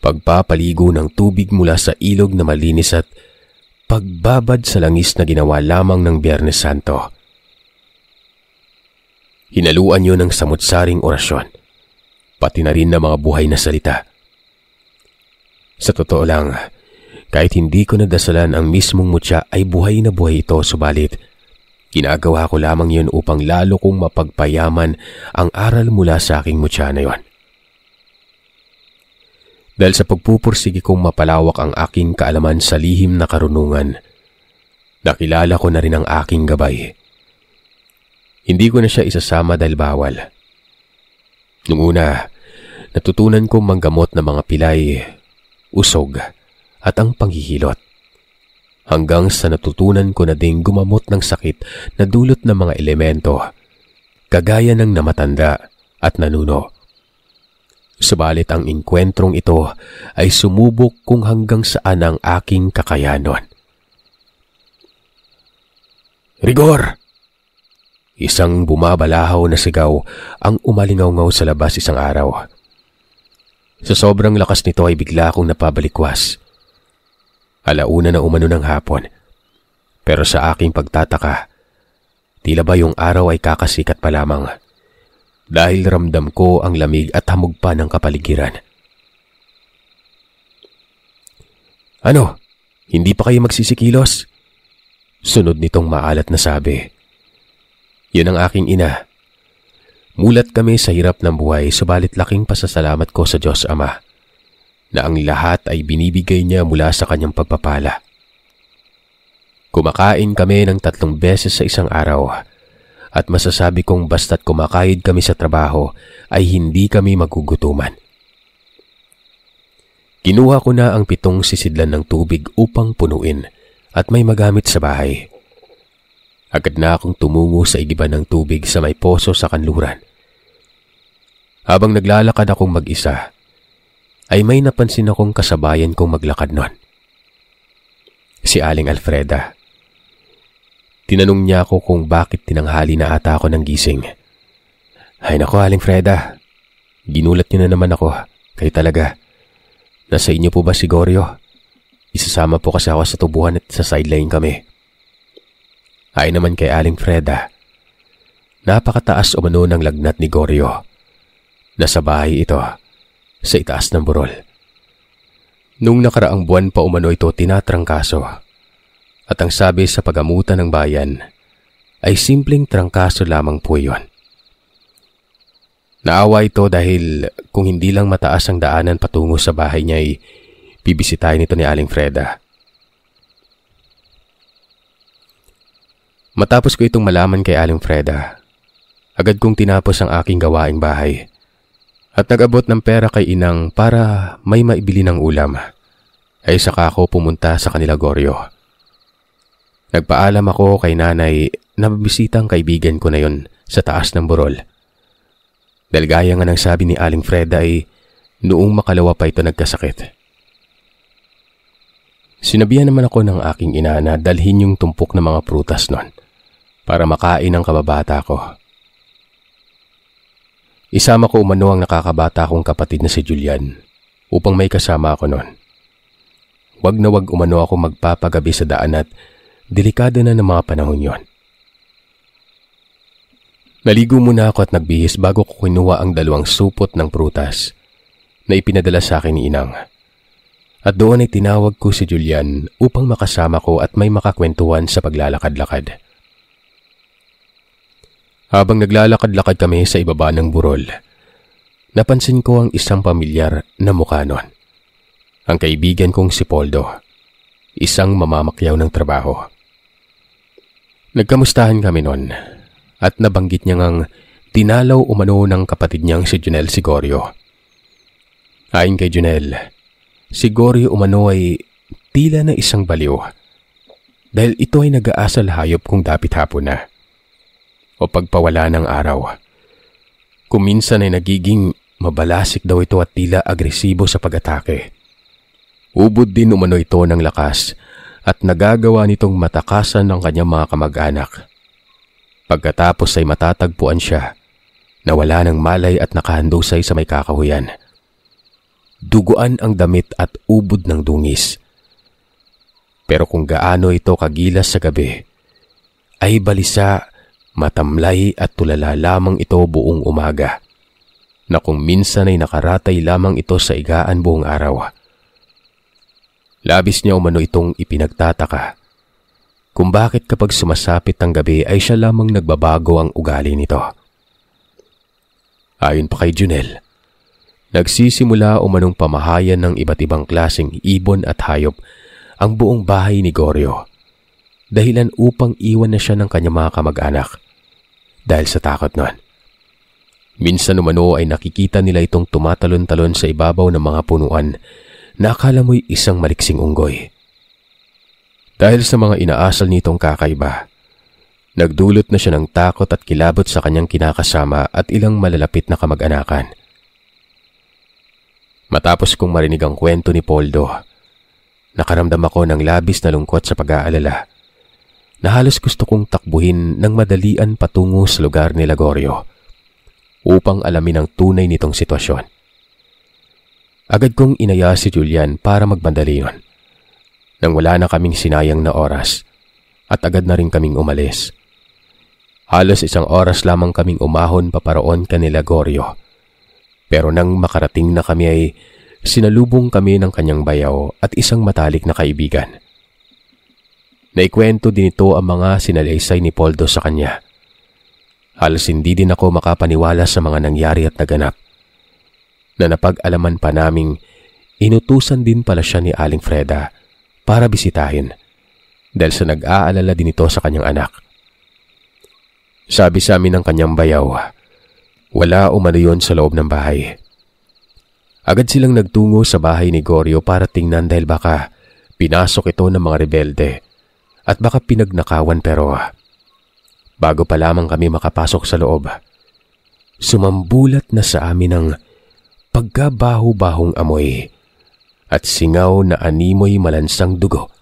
Speaker 1: pagpapaligo ng tubig mula sa ilog na malinis at pagbabad sa langis na ginawa lamang ng Biyernes Santo. Hinaluan yon ng samutsaring orasyon, pati na rin ng mga buhay na salita. Sa totoo lang, kahit hindi ko nadasalan ang mismong mutya ay buhay na buhay ito subalit Ginagawa ko lamang yon upang lalo kong mapagpayaman ang aral mula sa aking mutya na yon dahil sa pagpupursige kong mapalawak ang aking kaalaman sa lihim na karunungan. Nakilala ko na rin ang aking gabay. Hindi ko na siya isasama dahil bawal. Noong una, natutunan kong manggamot ng mga pilay, usog, at ang panghihilot. Hanggang sa natutunan ko na ding gumamot ng sakit na dulot ng mga elemento, kagaya ng namatanda at nanuno. Subalit ang inkwentrong ito ay sumubok kung hanggang saan ang aking kakayanon. Rigor! Isang bumabalahaw na sigaw ang umalingaw sa labas isang araw. Sa sobrang lakas nito ay bigla akong napabalikwas. Alauna na umano ng hapon. Pero sa aking pagtataka, tila ba yung araw ay kakasikat pa lamang dahil ramdam ko ang lamig at hamog pa ng kapaligiran. Ano? Hindi pa kayo magsisikilos? Sunod nitong maalat na sabi. Yan ang aking ina. Mulat kami sa hirap ng buhay subalit laking pasasalamat ko sa Diyos Ama na ang lahat ay binibigay niya mula sa kanyang pagpapala. Kumakain kami ng tatlong beses sa isang araw at masasabi kong basta't kumakayod kami sa trabaho ay hindi kami magugutuman. Kinuha ko na ang pitong sisidlan ng tubig upang punuin at may magamit sa bahay. Agad na akong tumungo sa igiba ng tubig sa may poso sa kanluran. Habang naglalakad akong mag-isa, ay may napansin akong kasabayan kong maglakad nun. Si Aling Alfreda Tinanong niya ako kung bakit tinanghali na ata ako ng gising. Ay nako Aling Freda, ginulat niyo na naman ako. Kayo talaga. Nasa inyo po ba si Goryo? Isasama po kasi ako sa tubuhan at sa sideline kami. Ay naman kay Aling Freda. Napakataas umano ng lagnat ni Goryo. Nasa bahay ito, sa itaas ng burol. Nung nakaraang buwan pa umano ito tinatrangkaso at ang sabi sa pagamutan ng bayan ay simpleng trangkaso lamang po yon. Naawa ito dahil kung hindi lang mataas ang daanan patungo sa bahay niya ay bibisitahin ito ni Aling Freda. Matapos ko itong malaman kay Aling Freda, agad kong tinapos ang aking gawaing bahay at nag-abot ng pera kay Inang para may maibili ng ulam. Ay saka ako pumunta sa kanila Goryo. Nagpaalam ako kay nanay na ang kaibigan ko na yon sa taas ng burol. Dalgaya nga nang sabi ni Aling Freda ay noong makalawa pa ito nagkasakit. Sinabihan naman ako ng aking ina na dalhin yung tumpok ng mga prutas noon para makain ang kababata ko. Isama ko umano ang nakakabata kong kapatid na si Julian upang may kasama ako noon. Wag na wag umano ako magpapagabi sa daan at Delikado na ng mga panahon yon. Naligo muna ako at nagbihis bago ko kinuha ang dalawang supot ng prutas na ipinadala sa akin ni Inang. At doon ay tinawag ko si Julian upang makasama ko at may makakwentuhan sa paglalakad-lakad. Habang naglalakad-lakad kami sa ibaba ng burol, napansin ko ang isang pamilyar na mukha nun. Ang kaibigan kong si Poldo, isang mamamakyaw ng trabaho. Nagkamustahan kami noon at nabanggit niya ngang tinalaw umano ng kapatid niyang si Junel Sigorio. Ayon kay Junel, Sigorio umano ay tila na isang baliw dahil ito ay nag-aasal hayop kung dapit hapon na o pagpawala ng araw. Kuminsan ay nagiging mabalasik daw ito at tila agresibo sa pag-atake. Ubod din umano ito ng lakas at nagagawa nitong matakasan ng kanyang mga kamag-anak. Pagkatapos ay matatagpuan siya na wala ng malay at nakahandusay sa may kakahuyan. Duguan ang damit at ubod ng dungis. Pero kung gaano ito kagilas sa gabi, ay balisa, matamlay at tulala lamang ito buong umaga na kung minsan ay nakaratay lamang ito sa igaan buong araw. Labis niya umano itong ipinagtataka. Kung bakit kapag sumasapit ang gabi ay siya lamang nagbabago ang ugali nito. Ayon pa kay Junel, nagsisimula umanong pamahayan ng iba't ibang klasing ibon at hayop ang buong bahay ni Goryo. Dahilan upang iwan na siya ng kanyang mga kamag-anak dahil sa takot nun. Minsan umano ay nakikita nila itong tumatalon-talon sa ibabaw ng mga punuan na mo'y isang maliksing unggoy. Dahil sa mga inaasal nitong kakaiba, nagdulot na siya ng takot at kilabot sa kanyang kinakasama at ilang malalapit na kamag-anakan. Matapos kong marinig ang kwento ni Poldo, nakaramdam ako ng labis na lungkot sa pag-aalala na halos gusto kong takbuhin ng madalian patungo sa lugar ni Lagorio upang alamin ang tunay nitong sitwasyon. Agad kong inaya si Julian para magmandali yun. Nang wala na kaming sinayang na oras at agad na rin kaming umalis. Halos isang oras lamang kaming umahon paparoon kanila Goryo. Pero nang makarating na kami ay sinalubong kami ng kanyang bayaw at isang matalik na kaibigan. Naikwento din ito ang mga sinalaysay ni Poldo sa kanya. Halos hindi din ako makapaniwala sa mga nangyari at naganap na napag-alaman pa naming inutusan din pala siya ni Aling Freda para bisitahin dahil sa nag-aalala din ito sa kanyang anak. Sabi sa amin ng kanyang bayaw, wala umano yon sa loob ng bahay. Agad silang nagtungo sa bahay ni Goryo para tingnan dahil baka pinasok ito ng mga rebelde at baka pinagnakawan pero bago pa lamang kami makapasok sa loob, sumambulat na sa amin ang pagkabaho-bahong amoy at singaw na animoy malansang dugo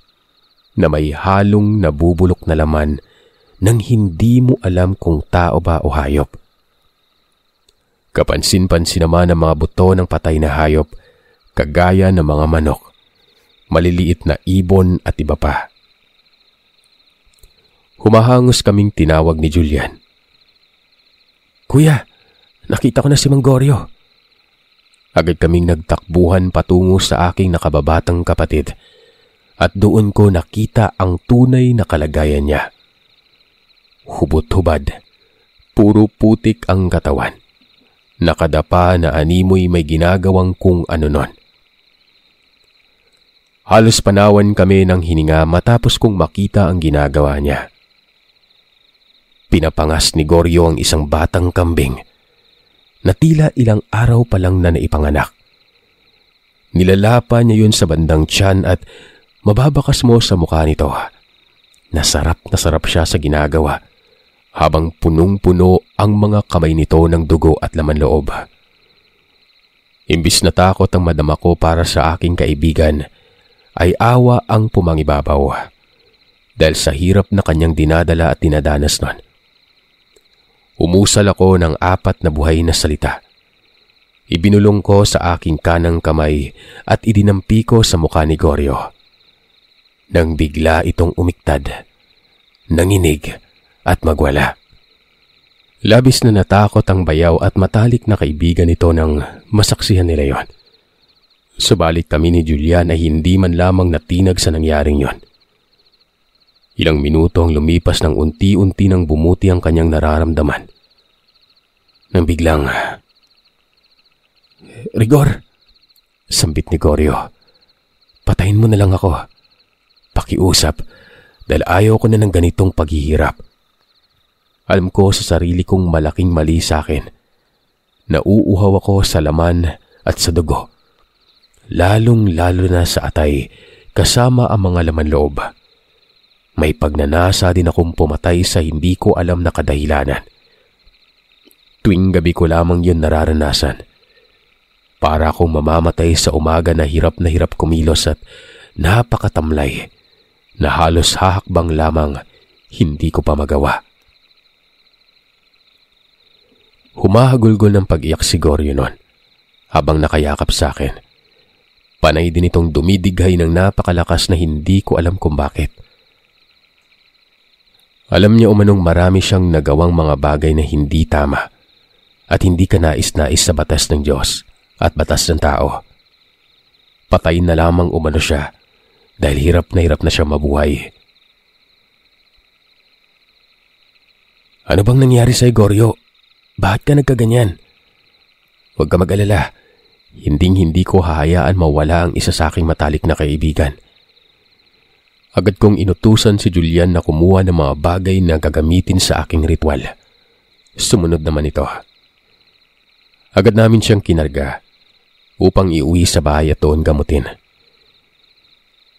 Speaker 1: na may halong nabubulok na laman nang hindi mo alam kung tao ba o hayop. Kapansin-pansin naman ang mga buto ng patay na hayop, kagaya ng mga manok, maliliit na ibon at iba pa. Humahangos kaming tinawag ni Julian. Kuya, nakita ko na si Manggorio. Agad kaming nagtakbuhan patungo sa aking nakababatang kapatid at doon ko nakita ang tunay na kalagayan niya. Hubot-hubad, puro putik ang katawan. Nakadapa na animoy may ginagawang kung ano nun. Halos panawan kami ng hininga matapos kong makita ang ginagawa niya. Pinapangas ni Goryo ang isang batang kambing na tila ilang araw pa lang na naipanganak. Nilalapan niya yun sa bandang tiyan at mababakas mo sa mukha nito. Nasarap na sarap siya sa ginagawa habang punong-puno ang mga kamay nito ng dugo at laman loob. Imbis na takot ang madama ko para sa aking kaibigan, ay awa ang pumangibabaw. Dahil sa hirap na kanyang dinadala at dinadanas nun, umusal ako ng apat na buhay na salita. Ibinulong ko sa aking kanang kamay at idinampi ko sa mukha ni Goryo. Nang bigla itong umiktad, nanginig at magwala. Labis na natakot ang bayaw at matalik na kaibigan nito nang masaksihan nila yon. Subalit kami ni Julian ay hindi man lamang natinag sa nangyaring yon. Ilang minuto ang lumipas nang unti-unti nang bumuti ang kanyang nararamdaman. Nang biglang... Rigor! Sambit ni Goryo. Patayin mo na lang ako. Pakiusap dahil ayaw ko na ng ganitong paghihirap. Alam ko sa sarili kong malaking mali sa akin. Nauuhaw ako sa laman at sa dugo. Lalong-lalo na sa atay kasama ang mga laman loob. May pagnanasa din akong pumatay sa hindi ko alam na kadahilanan. Tuwing gabi ko lamang yun nararanasan. Para akong mamamatay sa umaga na hirap na hirap kumilos at napakatamlay na halos hahakbang lamang hindi ko pa magawa. Humahagulgol ng pag-iyak si Goryo noon habang nakayakap sa akin. Panay din itong dumidighay ng napakalakas na hindi ko alam kung bakit. Alam niya umanong marami siyang nagawang mga bagay na hindi tama at hindi ka nais-nais sa batas ng Diyos at batas ng tao. Patayin na lamang umano siya dahil hirap na hirap na siya mabuhay. Ano bang nangyari sa Igorio? Bakit ka nagkaganyan? Huwag ka mag-alala. Hinding-hindi ko hahayaan mawala ang isa sa aking matalik na kaibigan. Agad kong inutusan si Julian na kumuha ng mga bagay na gagamitin sa aking ritual. Sumunod naman ito. Agad namin siyang kinarga upang iuwi sa bahay at doon gamutin.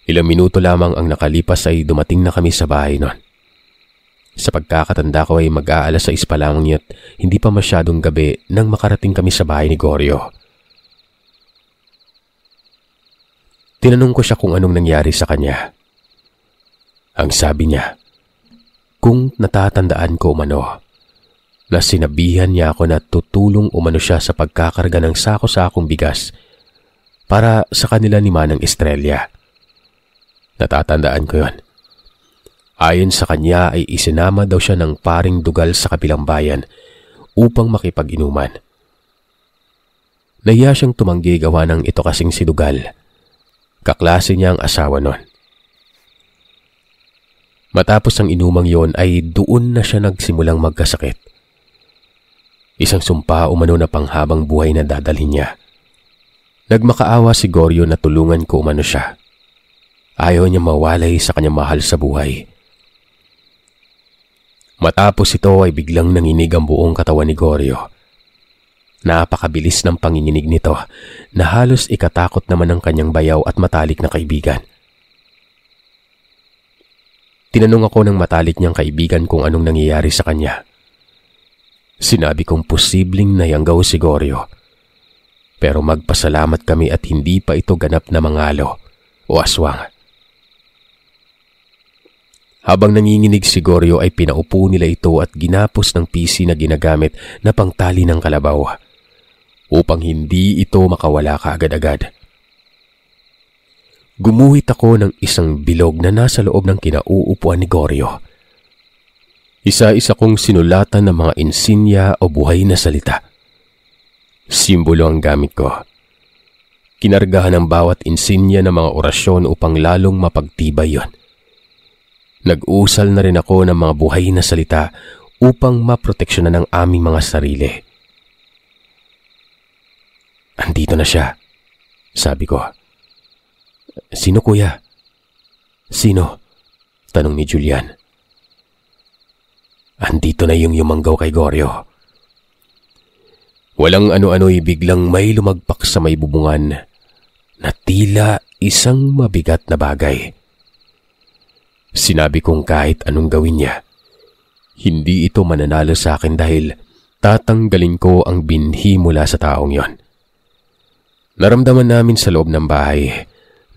Speaker 1: Ilang minuto lamang ang nakalipas ay dumating na kami sa bahay noon. Sa pagkakatanda ko ay mag-aalas sa ispa lamang yun hindi pa masyadong gabi nang makarating kami sa bahay ni Goryo. Tinanong ko siya kung anong nangyari sa kanya. Ang sabi niya, kung natatandaan ko umano, na sinabihan niya ako na tutulong umano siya sa pagkakarga ng sako-sakong bigas para sa kanila ni Manang Estrella. Natatandaan ko yon. Ayon sa kanya ay isinama daw siya ng paring dugal sa kabilang bayan upang makipag-inuman. Naiya siyang tumanggi gawa ng ito kasing si Dugal. Kaklase niya ang asawa noon. Matapos ang inumang yon ay doon na siya nagsimulang magkasakit. Isang sumpa umano na panghabang buhay na dadalhin niya. Nagmakaawa si Goryo na tulungan ko umano siya. Ayaw niya mawalay sa kanyang mahal sa buhay. Matapos ito ay biglang nanginig ang buong katawan ni Goryo. Napakabilis ng panginginig nito na halos ikatakot naman ang kanyang bayaw at matalik na kaibigan. Tinanong ako ng matalik niyang kaibigan kung anong nangyayari sa kanya. Sinabi kong posibleng nayanggaw si Goryo. Pero magpasalamat kami at hindi pa ito ganap na mangalo o aswang. Habang nanginginig si Goryo ay pinaupo nila ito at ginapos ng PC na ginagamit na pangtali ng kalabaw upang hindi ito makawala kaagad-agad gumuhit ako ng isang bilog na nasa loob ng kinauupuan ni Goryo. Isa-isa kong sinulatan ng mga insinya o buhay na salita. Simbolo ang gamit ko. Kinargahan ang bawat insinya ng mga orasyon upang lalong mapagtibay yon. Nag-usal na rin ako ng mga buhay na salita upang maproteksyonan ang aming mga sarili. Andito na siya, sabi ko. Sino kuya? Sino? Tanong ni Julian. Andito na yung yumanggaw kay Goryo. Walang ano-ano'y biglang may lumagpak sa may bubungan na tila isang mabigat na bagay. Sinabi kong kahit anong gawin niya, hindi ito mananalo sa akin dahil tatanggalin ko ang binhi mula sa taong yon. Naramdaman namin sa loob ng bahay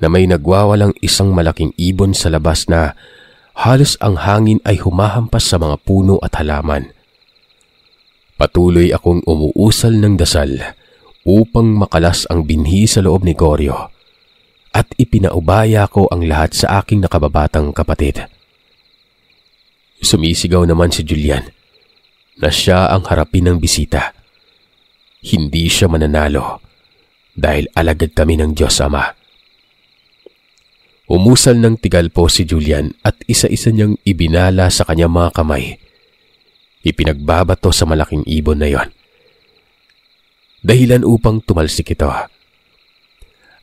Speaker 1: na may nagwawalang isang malaking ibon sa labas na halos ang hangin ay humahampas sa mga puno at halaman. Patuloy akong umuusal ng dasal upang makalas ang binhi sa loob ni Goryo at ipinaubaya ko ang lahat sa aking nakababatang kapatid. Sumisigaw naman si Julian na siya ang harapin ng bisita. Hindi siya mananalo dahil alagad kami ng Diyos Ama. Umusal ng tigal po si Julian at isa-isa niyang ibinala sa kanya mga kamay. Ipinagbabato sa malaking ibon na yon. Dahilan upang tumalsik ito.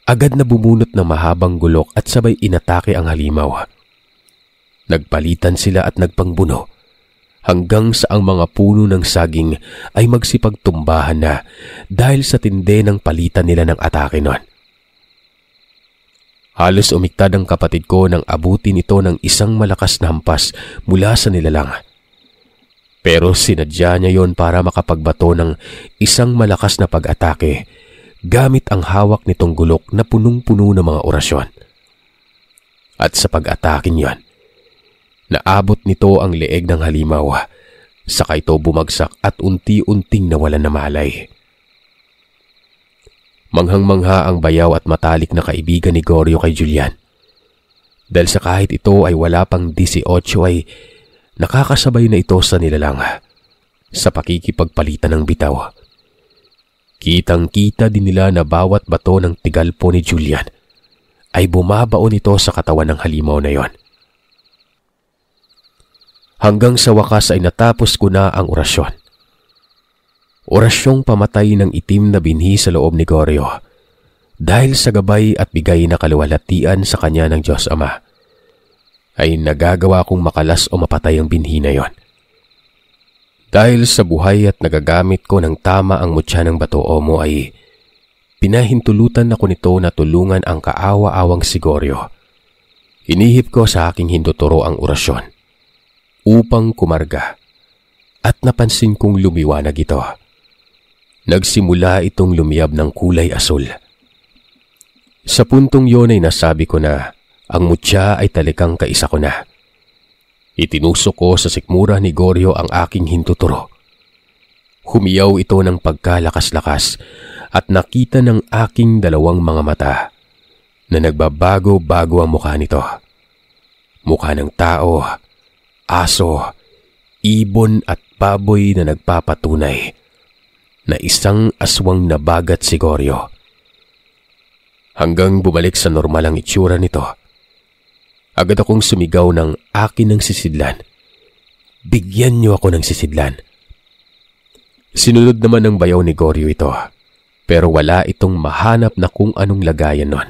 Speaker 1: Agad na bumunot ng mahabang gulok at sabay inatake ang halimaw. Nagpalitan sila at nagpangbuno hanggang sa ang mga puno ng saging ay magsipagtumbahan na dahil sa tinde ng palitan nila ng atake noon. Halos umiktad ang kapatid ko nang abutin ito ng isang malakas na hampas mula sa nilalang. Pero sinadya niya yon para makapagbato ng isang malakas na pag-atake gamit ang hawak nitong gulok na punong-puno ng mga orasyon. At sa pag atake yon, naabot nito ang leeg ng halimaw, saka ito bumagsak at unti-unting nawalan na malay. Manghang-mangha ang bayaw at matalik na kaibigan ni Goryo kay Julian. Dahil sa kahit ito ay wala pang 18 ay nakakasabay na ito sa nilalang sa pakikipagpalitan ng bitaw. Kitang-kita din nila na bawat bato ng tigalpo ni Julian ay bumabaon ito sa katawan ng halimaw na yon. Hanggang sa wakas ay natapos ko na ang orasyon. Orasyong pamatay ng itim na binhi sa loob ni Goryo dahil sa gabay at bigay na kaluwalhatian sa kanya ng Diyos Ama ay nagagawa kong makalas o mapatay ang binhi na yon. Dahil sa buhay at nagagamit ko ng tama ang mutya ng bato mo ay pinahintulutan ako nito na tulungan ang kaawa-awang sigoryo. Inihip ko sa aking hinduturo ang orasyon upang kumarga at napansin kong lumiwanag ito nagsimula itong lumiyab ng kulay asul. Sa puntong yon ay nasabi ko na ang mutya ay talikang kaisa ko na. Itinuso ko sa sikmura ni Goryo ang aking hintuturo. Humiyaw ito ng pagkalakas-lakas at nakita ng aking dalawang mga mata na nagbabago-bago ang mukha nito. Mukha ng tao, aso, ibon at baboy na nagpapatunay na isang aswang na bagat Goryo. Hanggang bumalik sa normal ang itsura nito. Agad akong sumigaw ng akin ng sisidlan. Bigyan niyo ako ng sisidlan. Sinunod naman ng bayaw ni Goryo ito, pero wala itong mahanap na kung anong lagayan nun.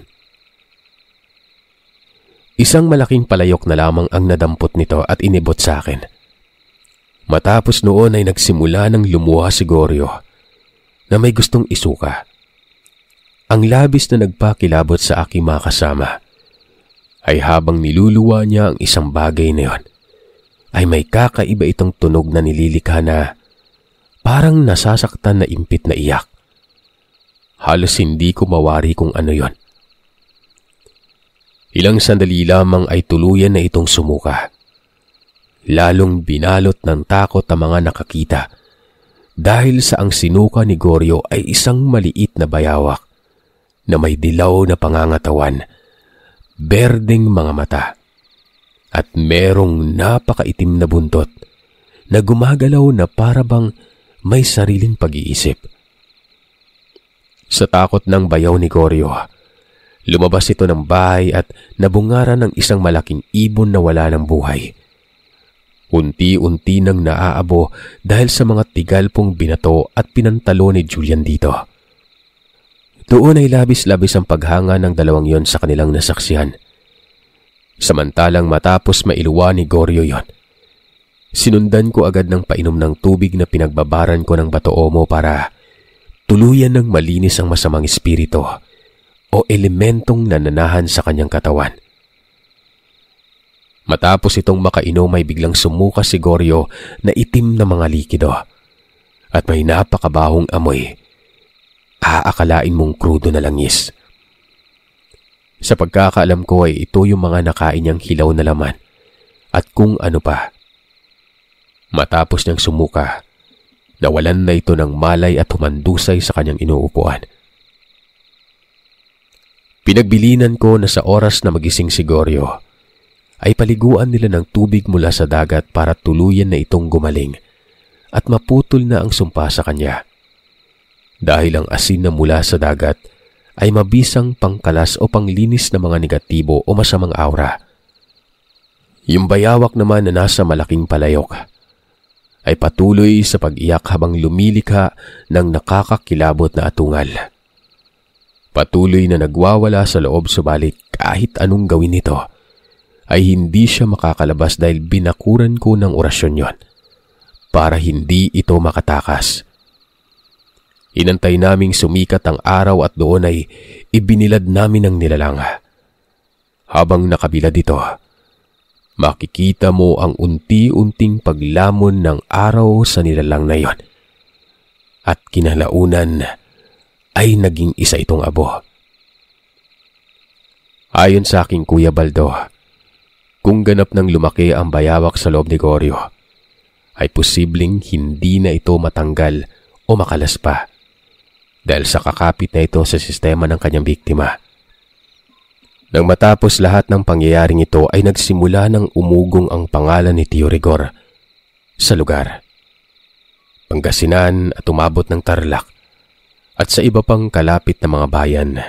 Speaker 1: Isang malaking palayok na lamang ang nadampot nito at inibot sa akin. Matapos noon ay nagsimula ng lumuha si Goryo na may gustong isuka. Ang labis na nagpakilabot sa aking mga kasama ay habang niluluwa niya ang isang bagay na yon, ay may kakaiba itong tunog na nililika na parang nasasaktan na impit na iyak. Halos hindi ko mawari kung ano yon. Ilang sandali lamang ay tuluyan na itong sumuka. Lalong binalot ng takot ang mga nakakita dahil sa ang sinuka ni Goryo ay isang maliit na bayawak na may dilaw na pangangatawan, berdeng mga mata, at merong napakaitim na buntot na gumagalaw na parabang may sariling pag-iisip. Sa takot ng bayaw ni Goryo, lumabas ito ng bahay at nabungaran ng isang malaking ibon na wala ng buhay. Unti-unti nang naaabo dahil sa mga tigal pong binato at pinantalo ni Julian dito. Doon ay labis-labis ang paghanga ng dalawang yon sa kanilang nasaksihan. Samantalang matapos mailuwa ni Goryo yon. Sinundan ko agad ng painom ng tubig na pinagbabaran ko ng omo para tuluyan ng malinis ang masamang espiritu o elementong nananahan sa kanyang katawan. Matapos itong makainom ay biglang sumuka si Goryo na itim na mga likido at may napakabahong amoy. Aakalain mong krudo na langis. Sa pagkakaalam ko ay ito yung mga nakain niyang hilaw na laman at kung ano pa. Matapos niyang sumuka, nawalan na ito ng malay at humandusay sa kanyang inuupuan. Pinagbilinan ko na sa oras na magising si Goryo ay paliguan nila ng tubig mula sa dagat para tuluyan na itong gumaling at maputol na ang sumpa sa kanya. Dahil ang asin na mula sa dagat ay mabisang pangkalas o panglinis ng mga negatibo o masamang aura. Yung bayawak naman na nasa malaking palayok ay patuloy sa pag-iyak habang lumilikha ng nakakakilabot na atungal. Patuloy na nagwawala sa loob subalit kahit anong gawin nito – ay hindi siya makakalabas dahil binakuran ko ng orasyon yon para hindi ito makatakas. Inantay naming sumikat ang araw at doon ay ibinilad namin ang nilalang. Habang nakabila dito, makikita mo ang unti-unting paglamon ng araw sa nilalang na yon. At kinalaunan ay naging isa itong abo. Ayon sa aking Kuya Baldo, kung ganap ng lumaki ang bayawak sa loob ni Goryo, ay posibleng hindi na ito matanggal o makalas pa dahil sa kakapit na ito sa sistema ng kanyang biktima. Nang matapos lahat ng pangyayaring ito ay nagsimula ng umugong ang pangalan ni Tio Rigor sa lugar. Pangasinan at umabot ng Tarlac at sa iba pang kalapit na mga bayan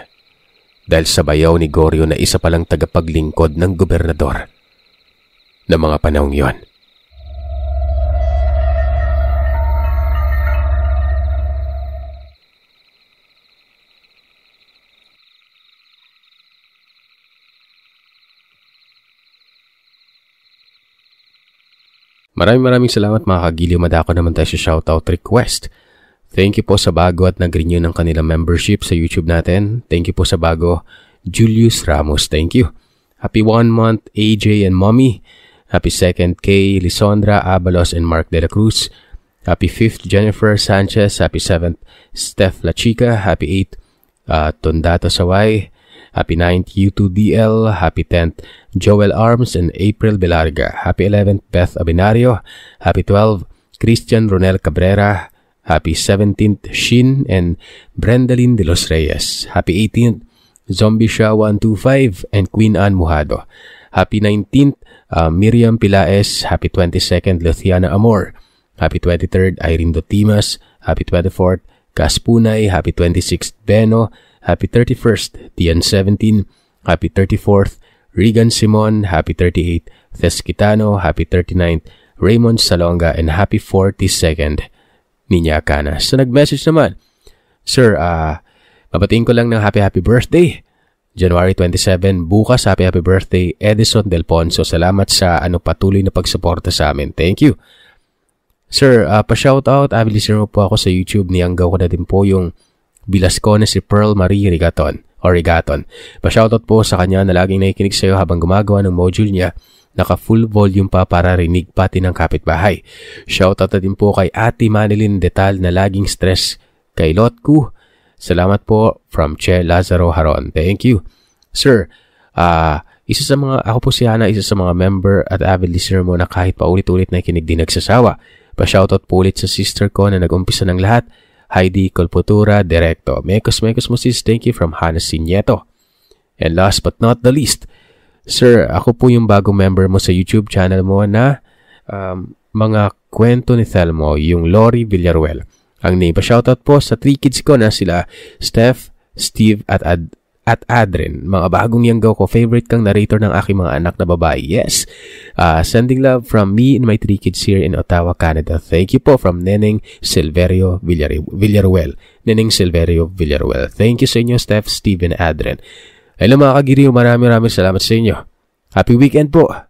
Speaker 1: dahil sa bayaw ni Goryo na isa palang tagapaglingkod ng gobernador ng mga panahong yon. Maraming maraming salamat mga kagiliw. Madako naman tayo sa shoutout request. Thank you po sa bago at nag-renew ng kanilang membership sa YouTube natin. Thank you po sa bago, Julius Ramos. Thank you. Happy one month, AJ and Mommy. Happy 2nd Kay Lisondra Abalos and Mark De La Cruz. Happy 5th Jennifer Sanchez. Happy 7th Steph La Chica. Happy 8th uh, Tondato Saway. Happy 9th U2DL. Happy 10th Joel Arms and April Belarga. Happy 11th Beth Abinario. Happy 12th Christian Ronel Cabrera. Happy 17th Shin and Brendalyn De Los Reyes. Happy 18th Zombie Shaw 125 and Queen Anne Mujado. Happy 19th uh, Miriam Pilaes, happy 22nd, Luciana Amor, happy 23rd, Irene Dotimas, happy 24th, Kaspunay, happy 26th, Beno, happy 31st, Tian 17, happy 34th, Regan Simon, happy 38th, Thesquitano, happy 39th, Raymond Salonga, and happy 42nd, Ninya Cana. So nag-message naman, Sir, ah, uh, Babatiin ko lang ng happy happy birthday. January 27, bukas. Happy happy birthday, Edison Del Ponso. Salamat sa ano patuloy na pagsuporta sa amin. Thank you. Sir, uh, pa-shoutout. Avid listener po ako sa YouTube. Niyanggaw ko na din po yung Bilascone si Pearl Marie Rigaton. O Rigaton. Pa-shoutout po sa kanya na laging nakikinig sa iyo habang gumagawa ng module niya. Naka full volume pa para rinig pati ng kapitbahay. Shoutout na din po kay Ate Manilyn Detal na laging stress kay Lotku Salamat po from Che Lazaro Haron. Thank you. Sir, ah, uh, isa sa mga, ako po si Ana, isa sa mga member at avid listener mo na kahit paulit-ulit na kinig din nagsasawa. Pa-shoutout po ulit sa sister ko na nag-umpisa ng lahat, Heidi Colpotura Directo. Mekos Mekos mo sis, thank you from Hannah Sinieto. And last but not the least, Sir, ako po yung bagong member mo sa YouTube channel mo na um, mga kwento ni Thelmo, yung Lori Villaruel. Ang name pa shoutout po sa three kids ko na sila Steph, Steve at Ad at Adren, mga bagong yanggaw ko, favorite kang narrator ng aking mga anak na babae. Yes. Uh, sending love from me and my three kids here in Ottawa, Canada. Thank you po from Neneng Silverio Villaruel. Neneng Silverio Villaruel. Thank you sa inyo, Steph, Steven, Adren. Hello mga kagiriw, marami-rami salamat sa inyo. Happy weekend po!